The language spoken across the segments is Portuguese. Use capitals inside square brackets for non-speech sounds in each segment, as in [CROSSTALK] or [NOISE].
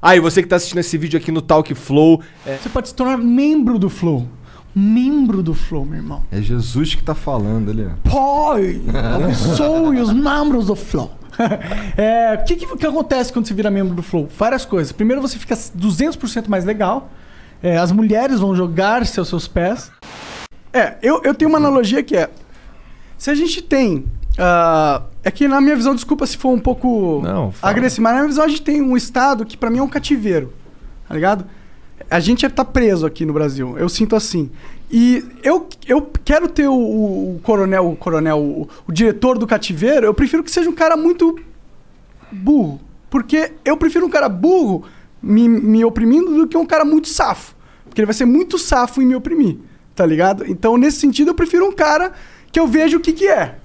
Ah, e você que tá assistindo esse vídeo aqui no Talk Flow. É... Você pode se tornar membro do Flow. Membro do Flow, meu irmão. É Jesus que tá falando ali. Pai, abençoe os membros do Flow. [LAUGHS] é, o que, que, que, acontece quando você vira membro do Flow? Várias coisas. Primeiro, você fica 200% mais legal. É, as mulheres vão jogar-se aos seus pés. É, eu, eu tenho uma analogia que é: se a gente tem Uh, é que na minha visão, desculpa se for um pouco Não, agressivo, mas na minha visão a gente tem um estado que para mim é um cativeiro, tá ligado? A gente é, tá preso aqui no Brasil, eu sinto assim. E eu, eu quero ter o, o coronel, o coronel, o, o diretor do cativeiro, eu prefiro que seja um cara muito burro. Porque eu prefiro um cara burro me, me oprimindo do que um cara muito safo. Porque ele vai ser muito safo em me oprimir, tá ligado? Então, nesse sentido, eu prefiro um cara que eu vejo o que, que é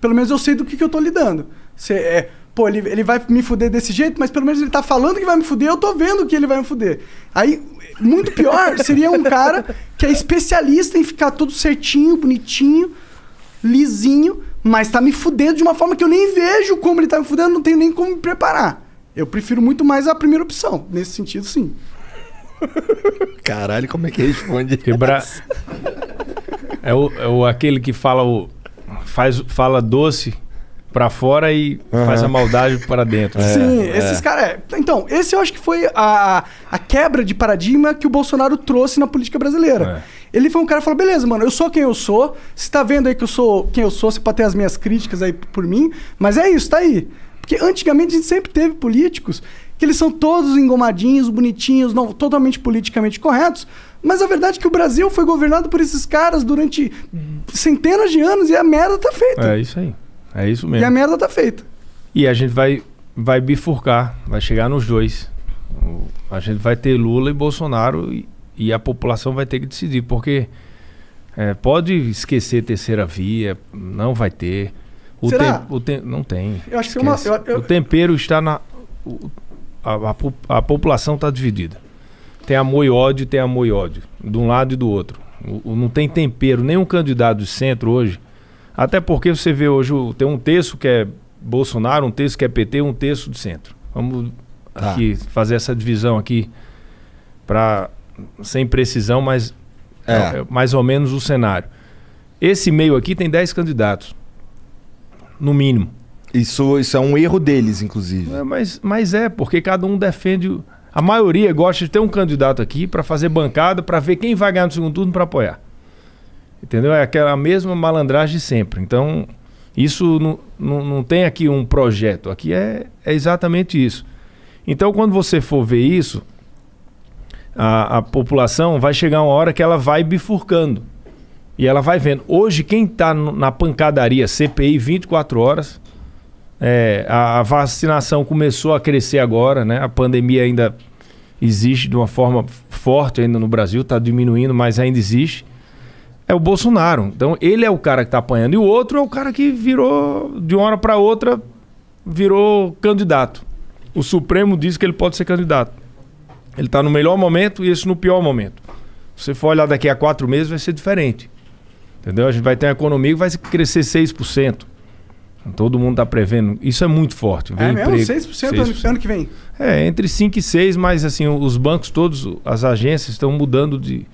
pelo menos eu sei do que, que eu tô lidando. Você é, pô, ele, ele vai me fuder desse jeito, mas pelo menos ele tá falando que vai me fuder, eu tô vendo que ele vai me fuder. Aí, muito pior seria um cara que é especialista em ficar tudo certinho, bonitinho, lisinho, mas tá me fudendo de uma forma que eu nem vejo como ele tá me fudendo, não tenho nem como me preparar. Eu prefiro muito mais a primeira opção. Nesse sentido, sim. Caralho, como é que responde? Que bra... é, o, é o aquele que fala o faz, fala doce para fora e uhum. faz a maldade para dentro. É, Sim, é, esses é. caras. Então, esse eu acho que foi a, a quebra de paradigma que o Bolsonaro trouxe na política brasileira. É. Ele foi um cara que falou: beleza, mano, eu sou quem eu sou. Você tá vendo aí que eu sou quem eu sou, você pode ter as minhas críticas aí por mim, mas é isso, tá aí. Porque antigamente a gente sempre teve políticos que eles são todos engomadinhos, bonitinhos, não, totalmente politicamente corretos. Mas a verdade é que o Brasil foi governado por esses caras durante centenas de anos e a merda tá feita. É isso aí. É isso mesmo. E a merda tá feita. E a gente vai, vai bifurcar, vai chegar nos dois. A gente vai ter Lula e Bolsonaro e, e a população vai ter que decidir, porque é, pode esquecer terceira via, não vai ter. O Será? Tem, o tem, não tem. Eu acho que é uma, eu, eu... O tempero está na. a, a, a população está dividida tem amor e ódio, tem amor e ódio, de um lado e do outro. O, o, não tem tempero, nenhum candidato de centro hoje. Até porque você vê hoje, tem um terço que é Bolsonaro, um terço que é PT, um terço de centro. Vamos tá. aqui fazer essa divisão aqui para sem precisão, mas é, é. É, mais ou menos o cenário. Esse meio aqui tem 10 candidatos, no mínimo. Isso, isso é um erro deles, inclusive. É, mas, mas é, porque cada um defende a maioria gosta de ter um candidato aqui para fazer bancada, para ver quem vai ganhar no segundo turno para apoiar. Entendeu? É aquela mesma malandragem de sempre. Então, isso não, não, não tem aqui um projeto. Aqui é, é exatamente isso. Então, quando você for ver isso, a, a, população vai chegar uma hora que ela vai bifurcando. E ela vai vendo. Hoje, quem está na pancadaria CPI 24 horas, é, a, vacinação começou a crescer agora, né? A pandemia ainda existe de uma forma forte ainda no Brasil, está diminuindo, mas ainda existe. É o Bolsonaro. Então ele é o cara que está apanhando. E o outro é o cara que virou, de uma hora para outra, virou candidato. O Supremo diz que ele pode ser candidato. Ele está no melhor momento e esse no pior momento. Você for olhar daqui a quatro meses, vai ser diferente. Entendeu? A gente vai ter uma economia que vai crescer 6%. Todo mundo está prevendo. Isso é muito forte. Vem é mesmo? Emprego, 6%, 6%. ano que vem? É, entre 5 e 6, mas assim, os bancos todos, as agências estão mudando de,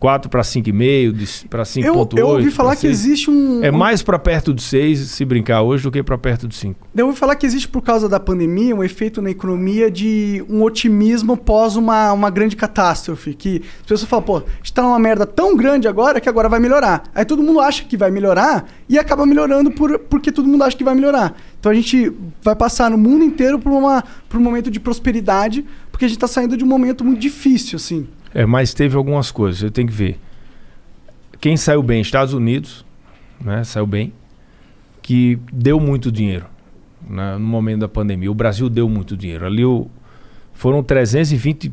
4 para 5,5, para 5,8. Eu, 8, eu ouvi falar que existe um. É mais para perto de 6, se brincar hoje, do que para perto de 5. Eu ouvi falar que existe, por causa da pandemia, um efeito na economia de um otimismo pós uma, uma grande catástrofe. Que as pessoas falam, pô, a gente tá numa merda tão grande agora que agora vai melhorar. Aí todo mundo acha que vai melhorar e acaba melhorando por, porque todo mundo acha que vai melhorar. Então a gente vai passar no mundo inteiro por, uma, por um momento de prosperidade, porque a gente está saindo de um momento muito difícil, assim. É, mas teve algumas coisas, eu tenho que ver. Quem saiu bem? Estados Unidos, né? Saiu bem. Que deu muito dinheiro né, no momento da pandemia. O Brasil deu muito dinheiro. Ali o, foram 320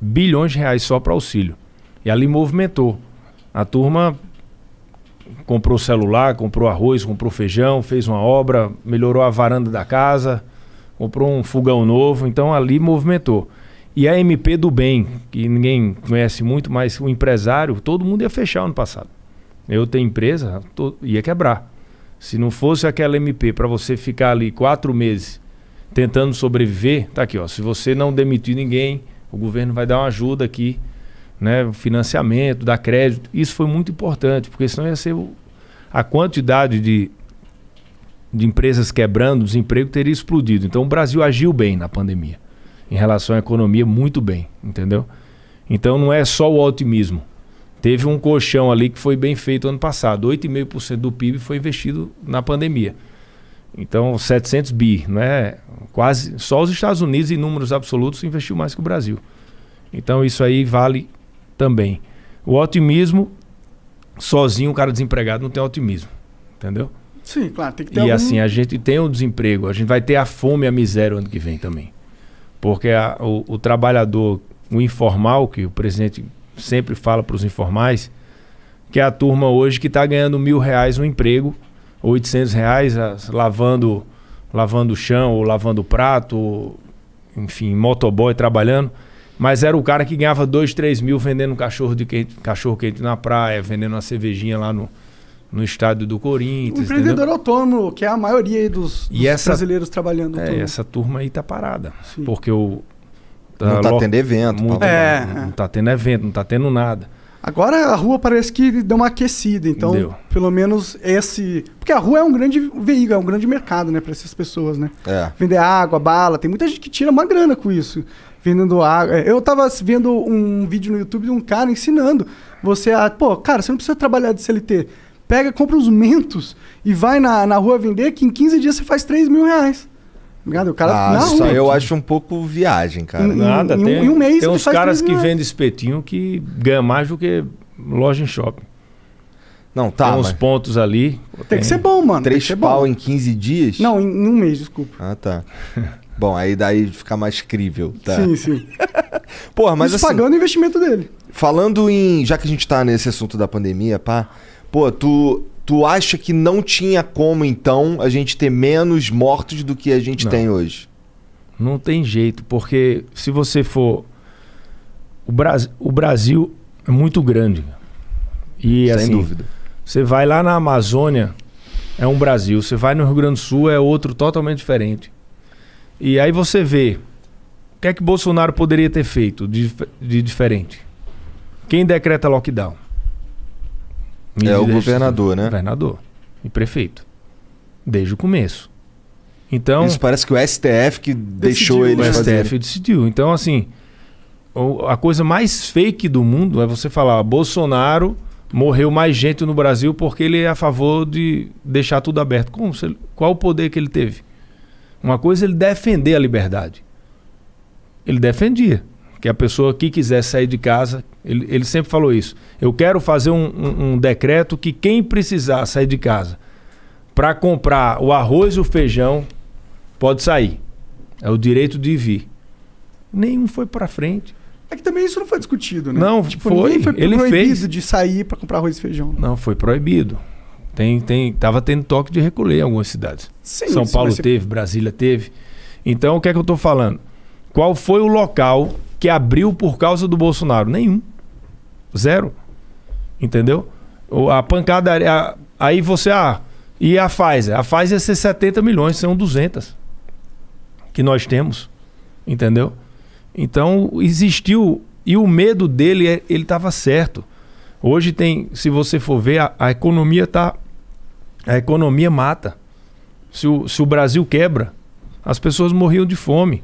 bilhões de reais só para auxílio. E ali movimentou. A turma comprou celular, comprou arroz, comprou feijão, fez uma obra, melhorou a varanda da casa, comprou um fogão novo. Então ali movimentou. E a MP do Bem, que ninguém conhece muito, mas o empresário, todo mundo ia fechar ano passado. Eu tenho empresa, tô, ia quebrar. Se não fosse aquela MP para você ficar ali quatro meses tentando sobreviver, tá aqui, ó. Se você não demitir ninguém, o governo vai dar uma ajuda aqui, né? Financiamento, dar crédito. Isso foi muito importante, porque senão ia ser o, a quantidade de, de empresas quebrando, desemprego teria explodido. Então o Brasil agiu bem na pandemia em relação à economia muito bem, entendeu? Então não é só o otimismo. Teve um colchão ali que foi bem feito ano passado. 8,5% do PIB foi investido na pandemia. Então, 700 bi, né? Quase só os Estados Unidos em números absolutos investiu mais que o Brasil. Então, isso aí vale também. O otimismo sozinho o cara desempregado não tem otimismo, entendeu? Sim, claro, tem que ter E algum... assim, a gente tem o um desemprego, a gente vai ter a fome e a miséria ano que vem também. Porque a, o, o, trabalhador, o informal, que o presidente sempre fala para os informais, que é a turma hoje que está ganhando mil reais no emprego, 800 reais as, ah, lavando, lavando o chão, ou lavando o prato, ou, enfim, motoboy trabalhando. Mas era o cara que ganhava dois três mil vendendo cachorro, de quente, cachorro quente na praia, vendendo uma cervejinha lá no, no estádio do Corinthians. O empreendedor entendeu? autônomo, que é a maioria dos, dos essa, brasileiros trabalhando. É, essa turma aí tá parada. Sim. Porque o. Tá não tá tendo evento. Muito, tá é, não, é. não tá tendo evento, não tá tendo nada. Agora a rua parece que deu uma aquecida, então deu. pelo menos esse. Porque a rua é um grande veículo, é um grande mercado, né, para essas pessoas, né? É. Vender água, bala, tem muita gente que tira uma grana com isso, vendendo água. Eu tava vendo um vídeo no YouTube de um cara ensinando você a. Pô, cara, você não precisa trabalhar de CLT pega, compra uns mentos e vai na, na rua vender, que em 15 dias você faz 3 mil reais. Tá ligado? O cara ah, na rua. Isso eu acho um pouco viagem, cara. Em, Nada, em, tem. Em um mês tem uns caras que vendem espetinho que ganham mais do que loja em shopping. Não, tá. Tem uns mas... pontos ali. Tem, tem, que ser bom, mano. Três pau bom. em 15 dias? Não, em, em um mês, desculpa. Ah, tá. [LAUGHS] bom, aí daí fica mais crível, tá? Sim, sim. [LAUGHS] Porra, mas Isso assim, pagando o investimento dele. Falando em. Já que a gente tá nesse assunto da pandemia, pá. Pô, tu, tu acha que não tinha como, então, a gente ter menos mortos do que a gente não. tem hoje? Não tem jeito, porque se você for. O, Bra... o Brasil é muito grande. E, Sem assim, dúvida. Você vai lá na Amazônia, é um Brasil. Você vai no Rio Grande do Sul, é outro totalmente diferente. E aí você vê o que é que Bolsonaro poderia ter feito de, de diferente. Quem decreta lockdown? É o governador, né? Governador e prefeito. Desde o começo. Então. Isso parece que o STF que decidiu, deixou né? ele. O STF fazer. decidiu. Então, assim. A coisa mais fake do mundo é você falar: Bolsonaro morreu mais gente no Brasil porque ele é a favor de deixar tudo aberto. Como, qual o poder que ele teve? Uma coisa é ele defender a liberdade. Ele defendia que a pessoa que quiser sair de casa, ele, ele sempre falou isso. Eu quero fazer um, um, um decreto que quem precisar sair de casa para comprar o arroz e o feijão pode sair. É o direito de vir. Nenhum foi para frente. É que também isso não foi discutido, né? Não, tipo, foi. foi ele fez de sair para comprar arroz e feijão. Né? Não, foi proibido. Tem, tem, tava tendo toque de recolher em algumas cidades. Sim, São Paulo ser... teve, Brasília teve. Então, o que é que eu estou falando? Qual foi o local que abriu por causa do Bolsonaro? Nenhum. Zero. Entendeu? A pancada. A, aí você. Ah, e a Pfizer? A Pfizer ia ser 70 milhões, são 200 que nós temos. Entendeu? Então existiu. E o medo dele, é, ele estava certo. Hoje tem, se você for ver, a, a, economia está A economia mata. Se o, se o Brasil quebra, as pessoas morriam de fome.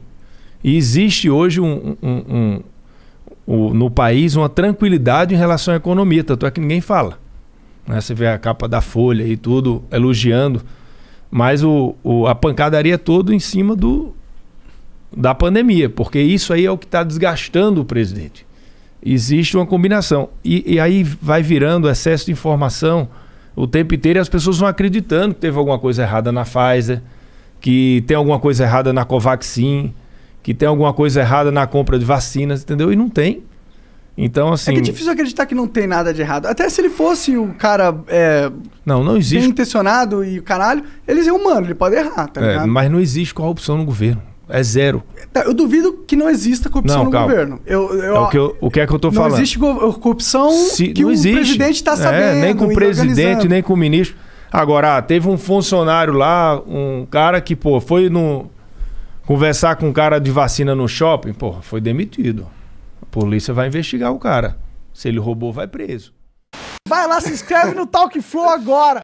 E existe hoje um, um, um, no país uma tranquilidade em relação à economia, tanto é que ninguém fala. Né? Você vê a capa da Folha e tudo elogiando, mas o, o, a pancadaria é toda em cima do, da pandemia, porque isso aí é o que está desgastando o presidente. Existe uma combinação. E, e aí vai virando excesso de informação o tempo inteiro e as pessoas vão acreditando que teve alguma coisa errada na Pfizer, que tem alguma coisa errada na Covaxin que tem alguma coisa errada na compra de vacinas, entendeu? E não tem. Então, assim. É que é assim, difícil acreditar que não tem nada de errado. Até se ele fosse o cara. É, não, não existe. Bem intencionado e caralho, ele é humano, ele pode errar, tá é, ligado? É, mas não existe corrupção no governo. É zero. Tá, eu duvido que não exista corrupção não, no calma. governo. Eu, eu, é o, que eu, o que é que eu tô não falando? Não existe corrupção se, que o existe. presidente está é, sabendo. É, nem com o presidente, nem com o ministro. Agora, ah, teve um funcionário lá, um cara que, pô, foi no Conversar com um cara de vacina no shopping, pô, foi demitido. A polícia vai investigar o cara. Se ele roubou, vai preso. Vai lá, se inscreve no Talk Flow agora.